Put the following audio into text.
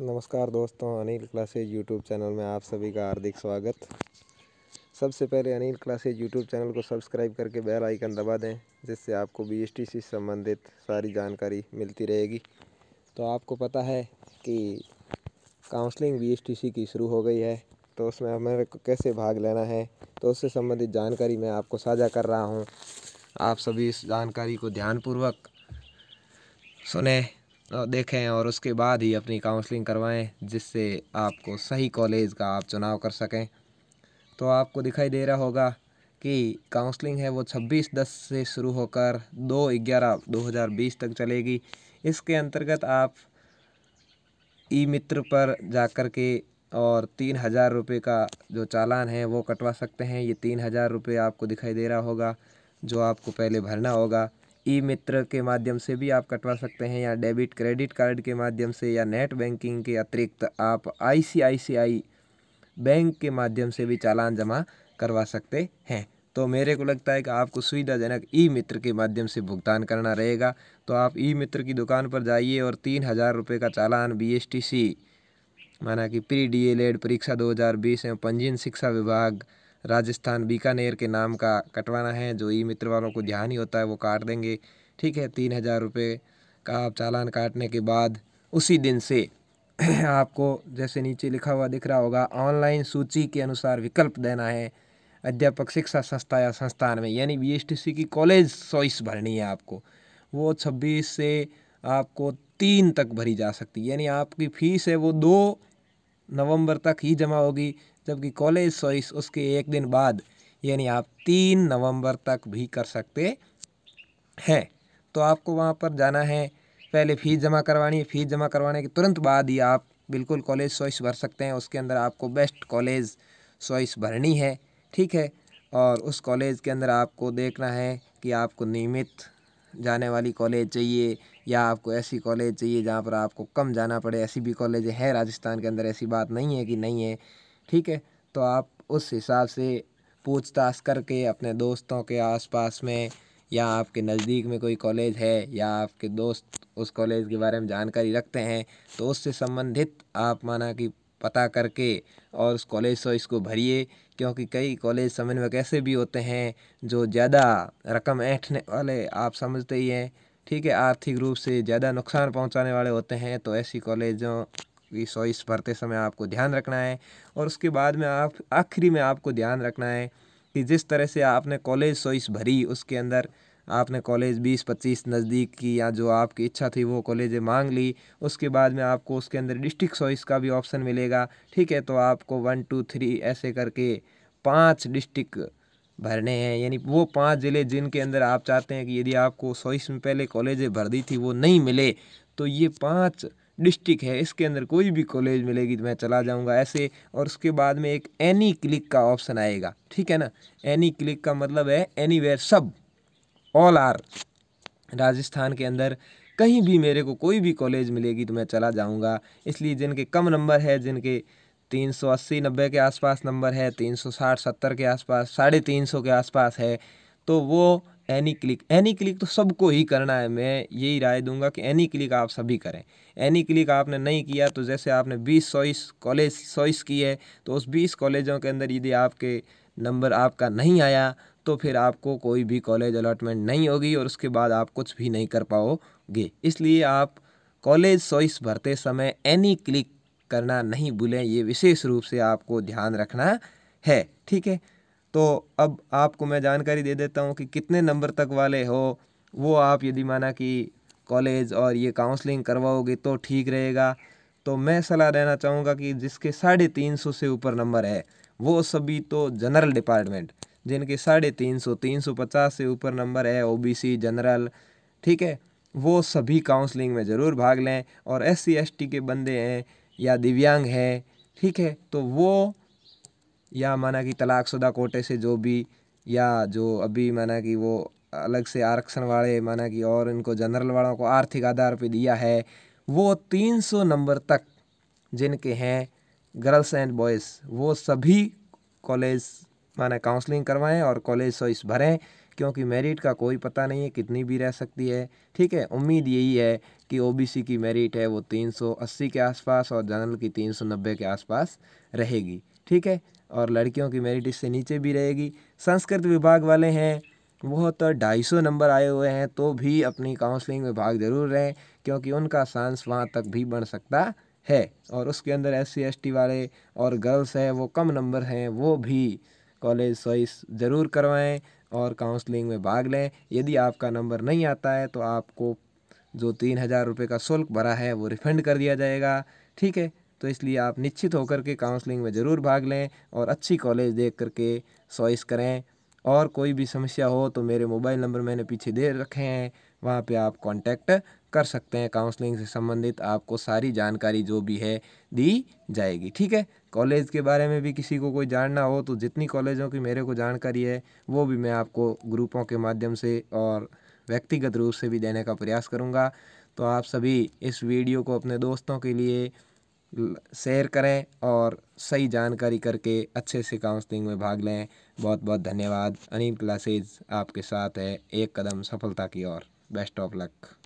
नमस्कार दोस्तों Anil classes YouTube channel में आप सभी का हार्दिक स्वागत सबसे पहले अनिल क्लासेज यूट्यूब चैनल को सब्सक्राइब करके बेल आइकन दबा दें जिससे आपको बीएसटी से संबंधित सारी जानकारी मिलती रहेगी तो आपको पता है कि काउंसलिंग बीएसटीसी की शुरू हो गई है तो उसमें हमें कैसे भाग लेना है तो उससे संबंधित जानकारी मैं आपको साझा कर रहा हूँ आप सभी इस जानकारी को ध्यानपूर्वक सुने देखें और उसके बाद ही अपनी काउंसलिंग करवाएं जिससे आपको सही कॉलेज का आप चुनाव कर सकें तो आपको दिखाई दे रहा होगा कि काउंसलिंग है वो 26 दस से शुरू होकर 2 ग्यारह 2020 तक चलेगी इसके अंतर्गत आप ई मित्र पर जाकर के और तीन हज़ार रुपये का जो चालान है वो कटवा सकते हैं ये तीन हज़ार रुपये आपको दिखाई दे रहा होगा जो आपको पहले भरना होगा ई मित्र के माध्यम से भी आप कटवा सकते हैं या डेबिट क्रेडिट कार्ड के माध्यम से या नेट बैंकिंग के अतिरिक्त आप आईसीआईसीआई बैंक के माध्यम से भी चालान जमा करवा सकते हैं तो मेरे को लगता है कि आपको सुविधाजनक ई मित्र के माध्यम से भुगतान करना रहेगा तो आप ई मित्र की दुकान पर जाइए और तीन हज़ार रुपये का चालान सी माना कि प्री एड परीक्षा दो बीस एवं पंजीयन शिक्षा विभाग राजस्थान बीकानेर के नाम का कटवाना है जो ई मित्र वालों को ध्यान ही होता है वो काट देंगे ठीक है तीन हज़ार रुपये का आप चालान काटने के बाद उसी दिन से आपको जैसे नीचे लिखा हुआ दिख रहा होगा ऑनलाइन सूची के अनुसार विकल्प देना है अध्यापक शिक्षा संस्था या संस्थान में यानी बी की कॉलेज चॉइस भरनी है आपको वो छब्बीस से आपको तीन तक भरी जा सकती है यानी आपकी फ़ीस है वो दो नवंबर तक ही जमा होगी जबकि कॉलेज चॉइस उसके एक दिन बाद यानी आप तीन नवंबर तक भी कर सकते हैं तो आपको वहाँ पर जाना है पहले फ़ीस जमा करवानी है फ़ीस जमा करवाने के तुरंत बाद ही आप बिल्कुल कॉलेज चॉइस भर सकते हैं उसके अंदर आपको बेस्ट कॉलेज चॉइस भरनी है ठीक है और उस कॉलेज के अंदर आपको देखना है कि आपको नियमित जाने वाली कॉलेज चाहिए या आपको ऐसी कॉलेज चाहिए जहाँ पर आपको कम जाना पड़े ऐसी भी कॉलेज है राजस्थान के अंदर ऐसी बात नहीं है कि नहीं है ठीक है तो आप उस हिसाब से पूछताछ करके अपने दोस्तों के आसपास में या आपके नज़दीक में कोई कॉलेज है या आपके दोस्त उस कॉलेज के बारे में जानकारी रखते हैं तो उससे संबंधित आप माना कि पता करके और उस कॉलेज से को भरिए क्योंकि कई कॉलेज समझ में कैसे भी होते हैं जो ज़्यादा रकम ऐठने वाले आप समझते ही हैं ठीक है आर्थिक रूप से ज़्यादा नुकसान पहुंचाने वाले होते हैं तो ऐसी कॉलेजों की सॉइस भरते समय आपको ध्यान रखना है और उसके बाद में आप आखिरी में आपको ध्यान रखना है कि जिस तरह से आपने कॉलेज सॉइस भरी उसके अंदर आपने कॉलेज बीस पच्चीस नज़दीक की या जो आपकी इच्छा थी वो कॉलेज मांग ली उसके बाद में आपको उसके अंदर डिस्ट्रिक्ट चॉइस का भी ऑप्शन मिलेगा ठीक है तो आपको वन टू थ्री ऐसे करके पाँच डिस्ट्रिक्ट भरने हैं यानी वो पांच ज़िले जिनके अंदर आप चाहते हैं कि यदि आपको चॉइस में पहले कॉलेज भर दी थी वो नहीं मिले तो ये पाँच डिस्ट्रिक्ट है इसके अंदर कोई भी कॉलेज मिलेगी तो मैं चला जाऊंगा ऐसे और उसके बाद में एक एनी क्लिक का ऑप्शन आएगा ठीक है ना एनी क्लिक का मतलब है एनी वेयर सब ऑल आर राजस्थान के अंदर कहीं भी मेरे को कोई भी कॉलेज मिलेगी तो मैं चला जाऊंगा इसलिए जिनके कम नंबर है जिनके तीन सौ अस्सी नब्बे के आसपास नंबर है तीन सौ साठ सत्तर के आसपास साढ़े तीन सौ के आसपास है तो वो एनी क्लिक एनी क्लिक तो सबको ही करना है मैं यही राय दूंगा कि एनी क्लिक आप सभी करें एनी क्लिक आपने नहीं किया तो जैसे आपने बीस चॉइस कॉलेज चॉइस की है तो उस बीस कॉलेजों के अंदर यदि आपके नंबर आपका नहीं आया तो फिर आपको कोई भी कॉलेज अलॉटमेंट नहीं होगी और उसके बाद आप कुछ भी नहीं कर पाओगे इसलिए आप कॉलेज चॉइस भरते समय एनी क्लिक करना नहीं भूलें ये विशेष रूप से आपको ध्यान रखना है ठीक है तो अब आपको मैं जानकारी दे देता हूँ कि कितने नंबर तक वाले हो वो आप यदि माना कि कॉलेज और ये काउंसलिंग करवाओगे तो ठीक रहेगा तो मैं सलाह देना चाहूँगा कि जिसके साढ़े तीन सौ से ऊपर नंबर है वो सभी तो जनरल डिपार्टमेंट जिनके साढ़े तीन सौ तीन सौ पचास से ऊपर नंबर है ओबीसी जनरल ठीक है वो सभी काउंसलिंग में ज़रूर भाग लें और एस सी एस टी के बंदे हैं या दिव्यांग हैं ठीक है तो वो या माना कि तलाकशुदा कोटे से जो भी या जो अभी माना कि वो अलग से आरक्षण वाले माना कि और इनको जनरल वालों को आर्थिक आधार पर दिया है वो सौ नंबर तक जिनके हैं गर्ल्स एंड बॉयज़ वो सभी कॉलेज माना काउंसलिंग करवाएं और कॉलेज चॉइस भरें क्योंकि मेरिट का कोई पता नहीं है कितनी भी रह सकती है ठीक है उम्मीद यही है कि ओबीसी की मेरिट है वो 380 के आसपास और जनरल की 390 के आसपास रहेगी ठीक है और लड़कियों की मेरिट इससे नीचे भी रहेगी संस्कृत विभाग वाले हैं वो तो ढाई सौ नंबर आए हुए हैं तो भी अपनी काउंसलिंग में भाग जरूर रहें क्योंकि उनका सांस वहाँ तक भी बढ़ सकता है और उसके अंदर एस सी वाले और गर्ल्स हैं वो कम नंबर हैं वो भी कॉलेज चॉइस ज़रूर करवाएं और काउंसलिंग में भाग लें यदि आपका नंबर नहीं आता है तो आपको जो तीन हज़ार रुपये का शुल्क भरा है वो रिफ़ंड कर दिया जाएगा ठीक है तो इसलिए आप निश्चित होकर के काउंसलिंग में ज़रूर भाग लें और अच्छी कॉलेज देख करके चॉइस करें और कोई भी समस्या हो तो मेरे मोबाइल नंबर मैंने पीछे दे रखे हैं वहाँ पे आप कांटेक्ट कर सकते हैं काउंसलिंग से संबंधित आपको सारी जानकारी जो भी है दी जाएगी ठीक है कॉलेज के बारे में भी किसी को कोई जानना हो तो जितनी कॉलेजों की मेरे को जानकारी है वो भी मैं आपको ग्रुपों के माध्यम से और व्यक्तिगत रूप से भी देने का प्रयास करूँगा तो आप सभी इस वीडियो को अपने दोस्तों के लिए शेयर करें और सही जानकारी करके अच्छे से काउंसलिंग में भाग लें बहुत बहुत धन्यवाद अनिल क्लासेज आपके साथ है एक कदम सफलता की ओर बेस्ट ऑफ लक